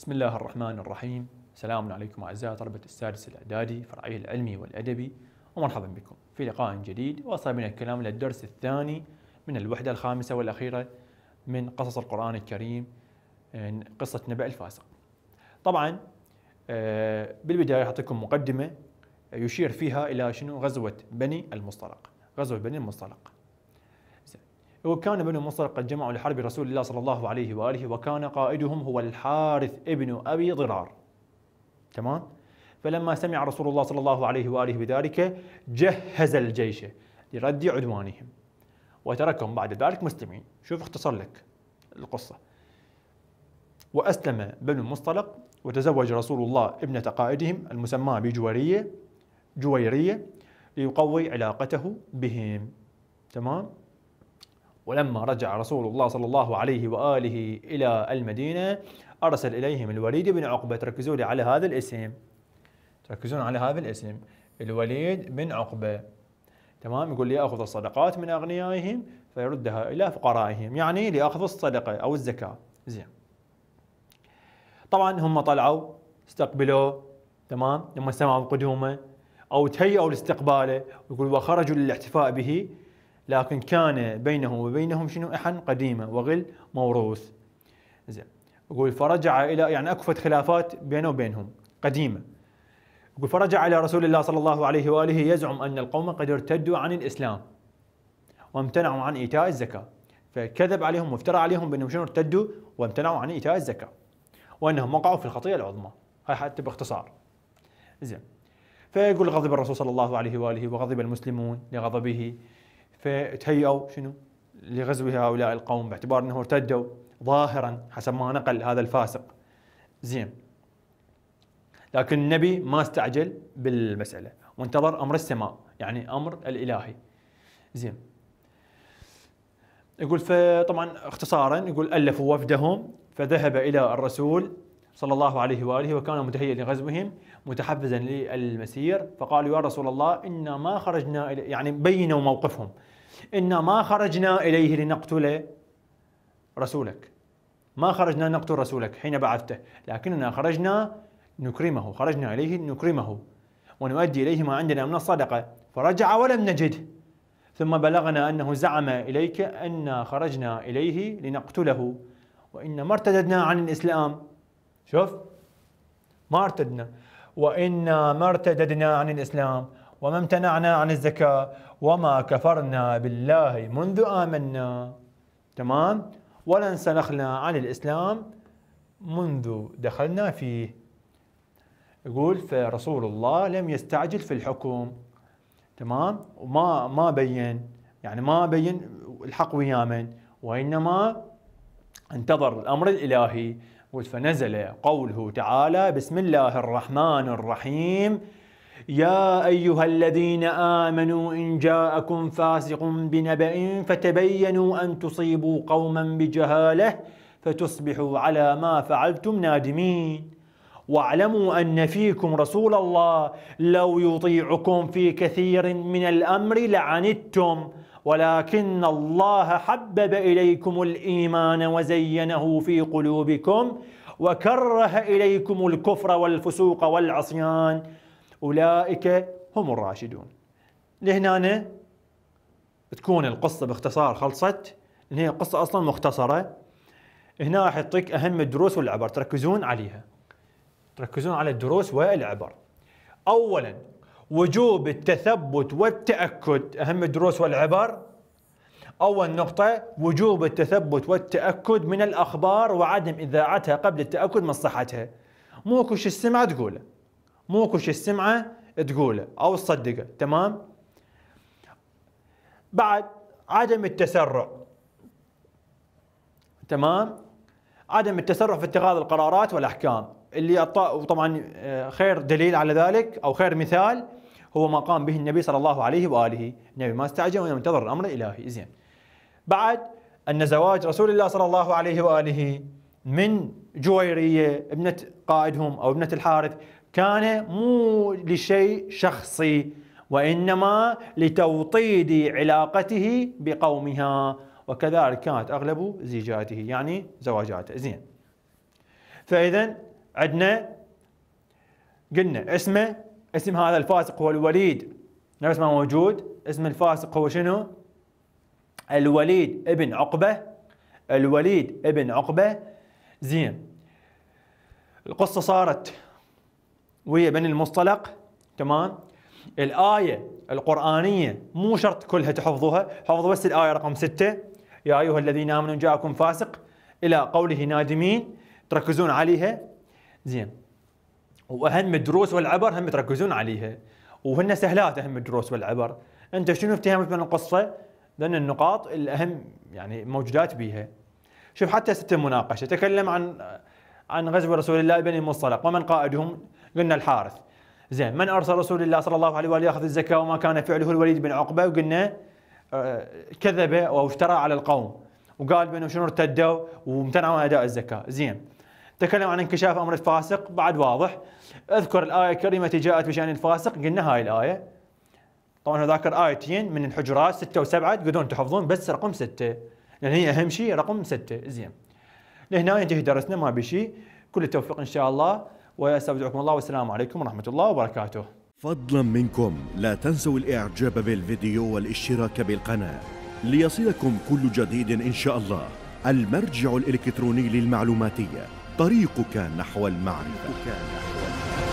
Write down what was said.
بسم الله الرحمن الرحيم السلام عليكم أعزائي طلبة السادس الإعدادي فرعي العلمي والأدبي ومرحبا بكم في لقاء جديد وصل بنا الكلام إلى الدرس الثاني من الوحدة الخامسة والأخيرة من قصص القرآن الكريم قصة نبأ الفاسق طبعا آه، بالبداية أعطيكم مقدمة يشير فيها إلى شنو غزوة بني المصطلق غزوة بني المصطلق وكان بنو مصر قد جمعوا لحرب رسول الله صلى الله عليه وآله وكان قائدهم هو الحارث ابن أبي ضرار تمام؟ فلما سمع رسول الله صلى الله عليه وآله بذلك جهز الجيش لرد عدوانهم وتركهم بعد ذلك مسلمين شوف اختصر لك القصة وأسلم بنو مصطلق وتزوج رسول الله ابنة قائدهم المسماة بجويرية جويرية ليقوي علاقته بهم تمام ولما رجع رسول الله صلى الله عليه وآله إلى المدينة أرسل إليهم الوليد بن عقبة تركزوا لي على هذا الاسم تركزون على هذا الاسم الوليد بن عقبة تمام يقول ليأخذ الصدقات من أغنيائهم فيردها إلى فقرائهم يعني ليأخذ الصدقة أو الزكاة زين طبعا هم طلعوا استقبلوه تمام لما سمعوا قدومه أو تهيئوا لاستقباله ويقول وخرجوا للاحتفاء به لكن كان بينه وبينهم شنو إحن قديمة وغل موروث زين يقول فرجع إلى يعني أكفت خلافات بينه وبينهم قديمة يقول فرجع إلى رسول الله صلى الله عليه وآله يزعم أن القوم قد ارتدوا عن الإسلام وامتنعوا عن إيتاء الزكاة فكذب عليهم وافترى عليهم بأنهم شنو ارتدوا وامتنعوا عن إيتاء الزكاة وأنهم وقعوا في الخطيئة العظمى هاي حتى باختصار زين فيقول غضب الرسول صلى الله عليه وآله وغضب المسلمون لغضبه فتهيأوا شنو لغزو هؤلاء القوم باعتبار انهم ارتدوا ظاهرا حسب ما نقل هذا الفاسق زين لكن النبي ما استعجل بالمسألة وانتظر أمر السماء يعني أمر الإلهي زين يقول فطبعا اختصارا يقول ألفوا وفدهم فذهب إلى الرسول صلى الله عليه وآله وكان متهيئا لغزوهم متحفزا للمسير فقالوا يا رسول الله إنا ما خرجنا إلى يعني بينوا موقفهم إنا ما خرجنا إليه لنقتل رسولك ما خرجنا نقتل رسولك حين بعثته لكننا خرجنا نكرمه خرجنا إليه نكرمه ونؤدي إليه ما عندنا من الصدقة فرجع ولم نجده ثم بلغنا أنه زعم إليك أن خرجنا إليه لنقتله وإن ما ارتددنا عن الإسلام شوف ما ارتدنا وإنا ما ارتددنا عن الإسلام وما امتنعنا عن الزكاة وما كفرنا بالله منذ آمنا تمام ولا انسلخنا عن الإسلام منذ دخلنا فيه يقول فرسول الله لم يستعجل في الحكم تمام وما ما بين يعني ما بين الحق ويا من وانما انتظر الامر الالهي فنزل قوله تعالى بسم الله الرحمن الرحيم يا أيها الذين آمنوا إن جاءكم فاسق بنبأ فتبينوا أن تصيبوا قوما بجهالة فتصبحوا على ما فعلتم نادمين واعلموا أن فيكم رسول الله لو يطيعكم في كثير من الأمر لعنتم ولكن الله حبب إليكم الإيمان وزينه في قلوبكم وكره إليكم الكفر والفسوق والعصيان أولئك هم الراشدون لهنا تكون القصة باختصار خلصت إن هي قصة أصلا مختصرة هنا راح يعطيك أهم الدروس والعبر تركزون عليها تركزون على الدروس والعبر أولا وجوب التثبت والتأكد أهم الدروس والعبر أول نقطة وجوب التثبت والتأكد من الأخبار وعدم إذاعتها قبل التأكد من صحتها مو كل شيء السمع تقوله مو كل شيء تسمعه تقوله او تصدقه تمام بعد عدم التسرع تمام عدم التسرع في اتخاذ القرارات والاحكام اللي وطبعا آه، خير دليل على ذلك او خير مثال هو ما قام به النبي صلى الله عليه واله النبي ما استعجل وانما انتظر الامر الالهي زين بعد ان زواج رسول الله صلى الله عليه واله من جويريه ابنه قائدهم او ابنه الحارث كان مو لشيء شخصي وإنما لتوطيد علاقته بقومها وكذلك كانت أغلب زيجاته يعني زواجاته زين فإذا عندنا قلنا اسمه اسم هذا الفاسق هو الوليد نفس ما موجود اسم الفاسق هو شنو الوليد ابن عقبة الوليد ابن عقبة زين القصة صارت وهي بني المصطلق تمام الآية القرآنية مو شرط كلها تحفظوها حفظوا بس الآية رقم ستة يا أيها الذين آمنوا جاءكم فاسق إلى قوله نادمين تركزون عليها زين وأهم الدروس والعبر هم تركزون عليها وهن سهلات أهم الدروس والعبر أنت شنو افتهمت من القصة لأن النقاط الأهم يعني موجودات بيها شوف حتى ست مناقشة تكلم عن عن غزو رسول الله بني المصطلق ومن قائدهم قلنا الحارث زين من ارسل رسول الله صلى الله عليه واله ياخذ الزكاه وما كان فعله الوليد بن عقبه وقلنا آه، كذب او افترى على القوم وقال بانه شنو ارتدوا وامتنعوا عن اداء الزكاه زين تكلم عن انكشاف امر الفاسق بعد واضح اذكر الايه الكريمه التي جاءت بشان الفاسق قلنا هاي الايه طبعا ذاكر ايتين من الحجرات سته وسبعه تقدرون تحفظون بس رقم سته لان هي اهم شيء رقم سته زين لهنا ينتهي درسنا ما بشي كل التوفيق ان شاء الله واستودعكم الله والسلام عليكم ورحمه الله وبركاته. فضلا منكم لا تنسوا الاعجاب بالفيديو والاشتراك بالقناه ليصلكم كل جديد ان شاء الله. المرجع الالكتروني للمعلوماتيه طريقك نحو المعرفه.